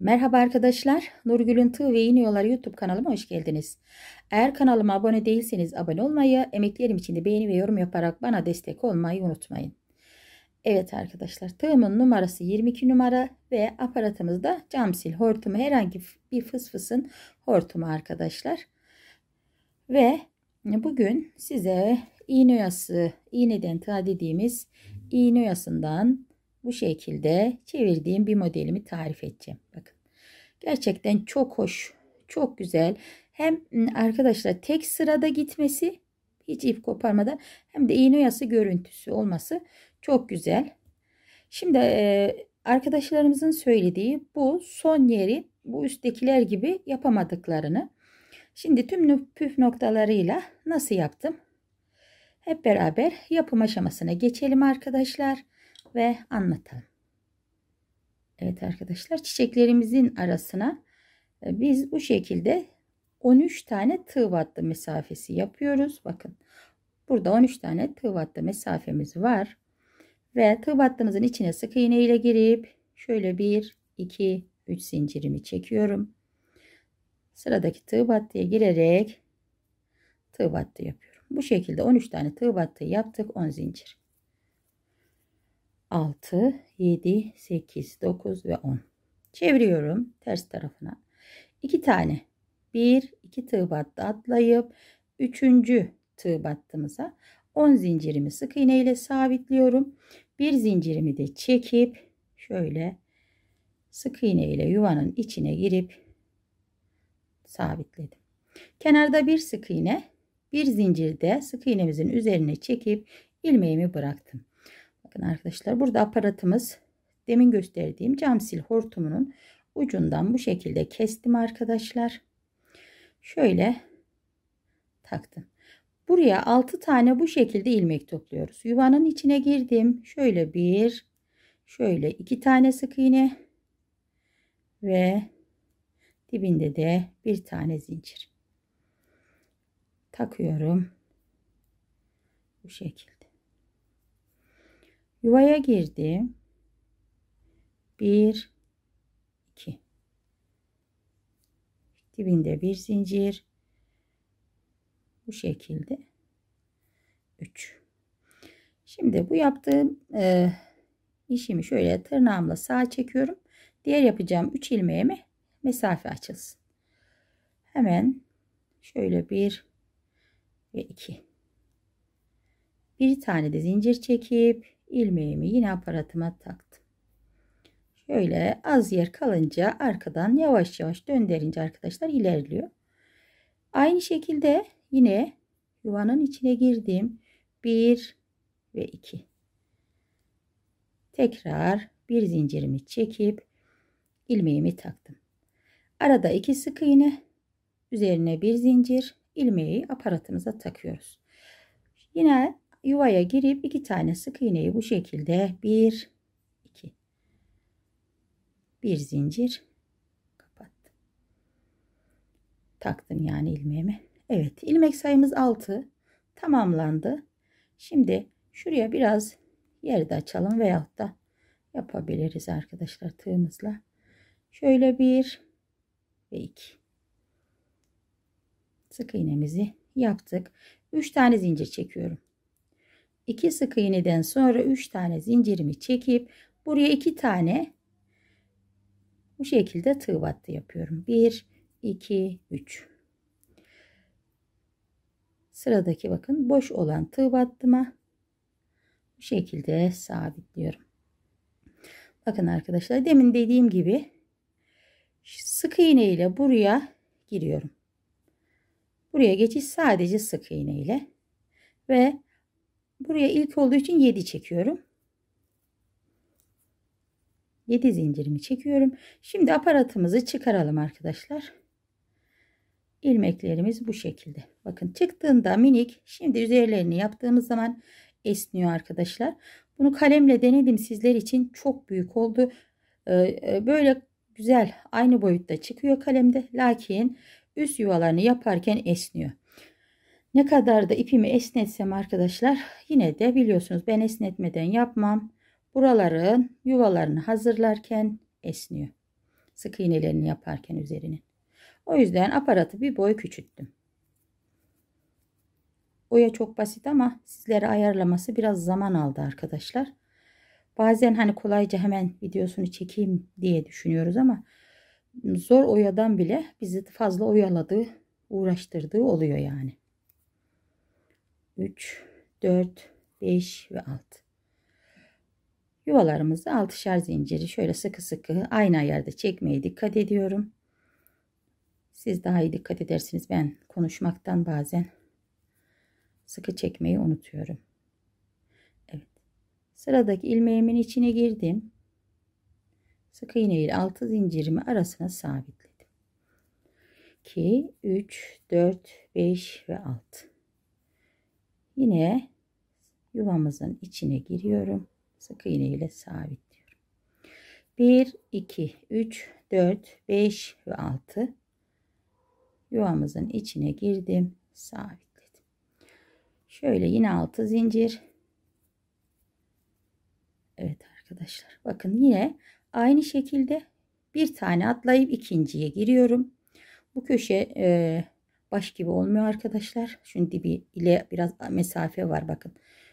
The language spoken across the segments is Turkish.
Merhaba arkadaşlar, Nurgül'ün Tığ ve Yiniyorlar YouTube kanalıma hoş geldiniz. Eğer kanalıma abone değilseniz abone olmayı, emeklerim için de beğeni ve yorum yaparak bana destek olmayı unutmayın. Evet arkadaşlar, tığımın numarası 22 numara ve aparatımızda camsil hortumu herhangi bir fıs fısın hortumu arkadaşlar. Ve bugün size iğne oyası, iğneden tığa dediğimiz iğne oyasından bu şekilde çevirdiğim bir modelimi tarif edeceğim. Bakın gerçekten çok hoş, çok güzel. Hem ıı, arkadaşlar tek sırada gitmesi hiç ip koparmadan hem de iğne oyası görüntüsü olması çok güzel. Şimdi arkadaşlarımızın söylediği bu son yeri bu üsttekiler gibi yapamadıklarını. Şimdi tüm püf noktalarıyla nasıl yaptım? Hep beraber yapım aşamasına geçelim arkadaşlar ve anlatalım. Evet arkadaşlar çiçeklerimizin arasına e, biz bu şekilde 13 tane tığ battı mesafesi yapıyoruz. Bakın burada 13 tane tığ battı mesafemiz var. Ve tığ battımızın içine sık iğne ile girip şöyle 1, 2, 3 zincirimi çekiyorum. Sıradaki tığ battıya girerek tığ battı yapıyorum. Bu şekilde 13 tane tığ battı yaptık 10 zincir. 6, 7, 8, 9 ve 10. Çeviriyorum ters tarafına. 2 tane 1, 2 tığ battı atlayıp 3. tığ battığımıza 10 zincirimi sık iğne ile sabitliyorum. Bir zincirimi de çekip şöyle sık iğne ile yuvanın içine girip sabitledim. Kenarda bir sık iğne, bir zincirde sık iğnemizin üzerine çekip ilmeğimi bıraktım. Bakın arkadaşlar burada aparatımız demin gösterdiğim cam sil hortumunun ucundan bu şekilde kestim arkadaşlar. Şöyle taktım. Buraya 6 tane bu şekilde ilmek topluyoruz. Yuvanın içine girdim. Şöyle bir, şöyle iki tane sık iğne ve dibinde de bir tane zincir takıyorum bu şekilde Yuvaya girdim. 1 2 Dibinde bir zincir. Bu şekilde 3 Şimdi bu yaptığım e, işimi şöyle tırnağımla sağa çekiyorum. Diğer yapacağım 3 ilmeğime mesafe açılsın. Hemen şöyle 1 ve 2 bir tane de zincir çekip ilmeğimi yine aparatıma taktım. Şöyle az yer kalınca arkadan yavaş yavaş döndürünce arkadaşlar ilerliyor. Aynı şekilde yine yuvanın içine girdim. 1 ve 2. Tekrar bir zincirimi çekip ilmeğimi taktım. Arada iki sık iğne, üzerine bir zincir, ilmeği aparatımıza takıyoruz. Yine yuvaya girip iki tane sık iğneyi bu şekilde bir iki bir zincir kapattım. Taktım yani ilmeğimi. Evet ilmek sayımız 6 tamamlandı. Şimdi şuraya biraz yerde açalım veyahut da yapabiliriz arkadaşlar tığımızla. Şöyle bir ve iki sık iğnemizi yaptık. 3 tane zincir çekiyorum. 2 sık iğneden sonra 3 tane zincirimi çekip buraya 2 tane bu şekilde tığ battı yapıyorum. 1 2 3 Sıradaki bakın boş olan tığ battıma bu şekilde sabitliyorum. Bakın arkadaşlar demin dediğim gibi sık iğne ile buraya giriyorum. Buraya geçiş sadece sık iğne ile ve Buraya ilk olduğu için 7 çekiyorum. 7 zincirimi çekiyorum. Şimdi aparatımızı çıkaralım arkadaşlar. İlmeklerimiz bu şekilde. Bakın çıktığında minik şimdi üzerlerini yaptığımız zaman esniyor arkadaşlar. Bunu kalemle denedim sizler için çok büyük oldu. Ee, e, böyle güzel aynı boyutta çıkıyor kalemde. Lakin üst yuvalarını yaparken esniyor. Ne kadar da ipimi esnetsem arkadaşlar yine de biliyorsunuz ben esnetmeden yapmam. Buraların yuvalarını hazırlarken esniyor. Sık iğnelerini yaparken üzerinin. O yüzden aparatı bir boy küçülttüm. Oya çok basit ama sizlere ayarlaması biraz zaman aldı arkadaşlar. Bazen hani kolayca hemen videosunu çekeyim diye düşünüyoruz ama zor oyadan bile bizi fazla oyaladığı, uğraştırdığı oluyor yani. 3, 4, 5 ve 6. yuvalarımızı 6'şer zinciri şöyle sıkı sıkı aynı ayarda çekmeye dikkat ediyorum. Siz daha iyi dikkat edersiniz. Ben konuşmaktan bazen sıkı çekmeyi unutuyorum. Evet. Sıradaki ilmeğimin içine girdim. Sık iğne ile 6 zincirimi arasına sabitledim. 2, 3, 4, 5 ve 6. Yine yuvamızın içine giriyorum. Sık iğne ile sabitliyorum. 1, 2, 3, 4, 5 ve 6 yuvamızın içine girdim. Sabitledim. Şöyle yine 6 zincir. Evet arkadaşlar bakın yine aynı şekilde bir tane atlayıp ikinciye giriyorum. Bu köşe e, baş gibi olmuyor arkadaşlar. Şunun dibi ile biraz mesafe var bakın.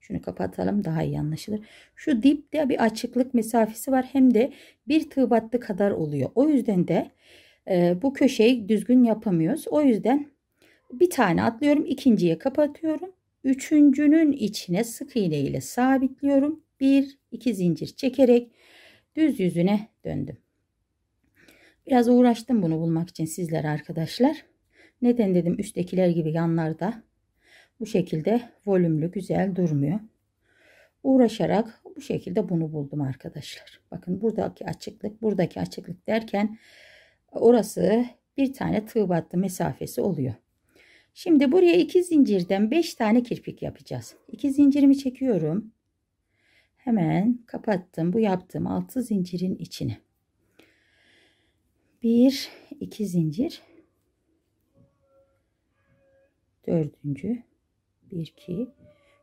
Şunu kapatalım daha iyi anlaşılır. Şu dipte bir açıklık mesafesi var. Hem de bir tığ battı kadar oluyor. O yüzden de e, bu köşeyi düzgün yapamıyoruz. O yüzden bir tane atlıyorum. ikinciye kapatıyorum. Üçüncünün içine sık iğne ile sabitliyorum. Bir, iki zincir çekerek düz yüzüne döndüm. Biraz uğraştım bunu bulmak için sizler arkadaşlar. Neden dedim üsttekiler gibi yanlarda bu şekilde volümlü güzel durmuyor. Uğraşarak bu şekilde bunu buldum arkadaşlar. Bakın buradaki açıklık buradaki açıklık derken orası bir tane tığ battı mesafesi oluyor. Şimdi buraya iki zincirden beş tane kirpik yapacağız. İki zincirimi çekiyorum. Hemen kapattım bu yaptığım altı zincirin içini. Bir iki zincir dördüncü, bir, iki.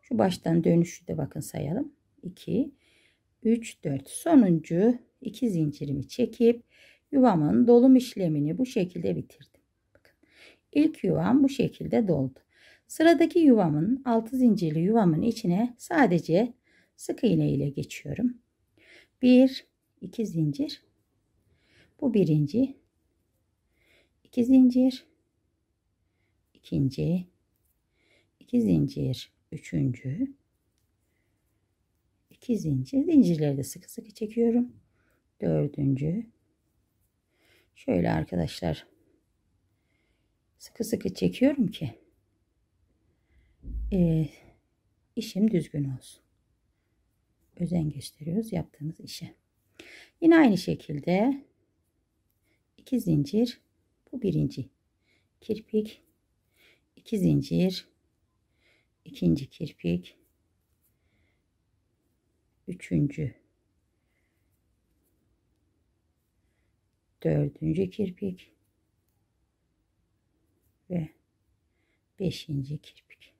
Şu baştan dönüşü de bakın sayalım. 2, 3, 4. Sonuncu iki zincirimi çekip yuvamın dolum işlemini bu şekilde bitirdim. Bakın. İlk yuvam bu şekilde doldu. Sıradaki yuvamın altı zincirli yuvamın içine sadece sık iğne ile geçiyorum. 1 2 zincir. Bu birinci. 2 zincir. ikinci 2 zincir üçüncü 2 zincir zincirleri de sıkı sıkı çekiyorum dördüncü şöyle arkadaşlar sıkı sıkı çekiyorum ki e, işim düzgün olsun özen gösteriyoruz yaptığımız işe yine aynı şekilde 2 zincir bu birinci kirpik 2 zincir ikinci kirpik üçüncü dördüncü kirpik ve beşinci kirpik.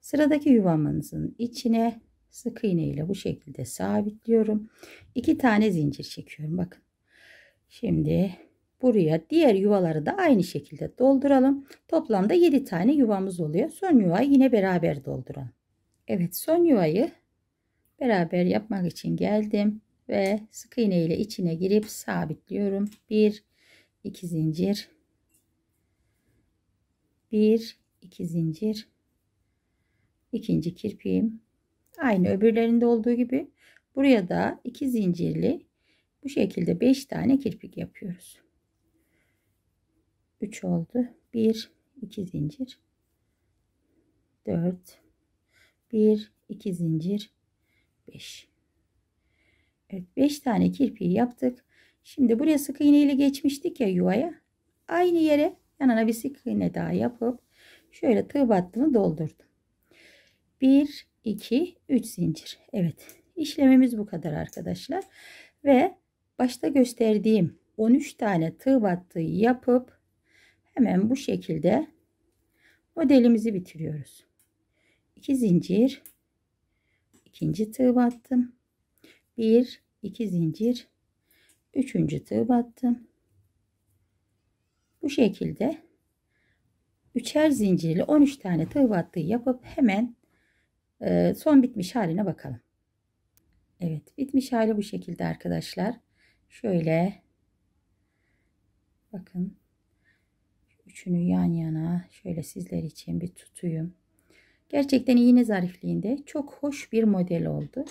Sıradaki yuvamızın içine sık iğne ile bu şekilde sabitliyorum. İki tane zincir çekiyorum. Bakın. Şimdi buraya diğer yuvaları da aynı şekilde dolduralım. Toplamda 7 tane yuvamız oluyor. Son yuvayı yine beraber dolduralım. Evet son yuvayı beraber yapmak için geldim ve sık iğne ile içine girip sabitliyorum. 1 2 zincir 1 2 zincir ikinci kirpiğim aynı öbürlerinde olduğu gibi buraya da 2 zincirli bu şekilde 5 tane kirpik yapıyoruz. 3 oldu. 1 2 zincir 4 1 2 zincir 5 Evet 5 tane kirpiği yaptık. Şimdi buraya sık iğne ile geçmiştik ya yuvaya. Aynı yere yanına bir sık iğne daha yapıp şöyle tığ battığını doldurdum. 1 2 3 zincir. Evet. işlemimiz bu kadar arkadaşlar. Ve başta gösterdiğim 13 tane tığ battığı yapıp hemen bu şekilde modelimizi bitiriyoruz. 2 zincir ikinci tığ battım. 1 2 zincir üçüncü tığ battım. Bu şekilde üçer zincirli 13 tane tığ battığı yapıp hemen e, son bitmiş haline bakalım. Evet bitmiş hali bu şekilde arkadaşlar. Şöyle bakın Üçünü yan yana şöyle sizler için bir tutuyum. Gerçekten iğne zarifliğinde çok hoş bir model oldu.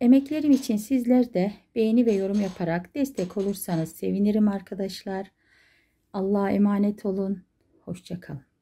Emeklerim için sizler de beğeni ve yorum yaparak destek olursanız sevinirim arkadaşlar. Allah'a emanet olun. Hoşçakalın.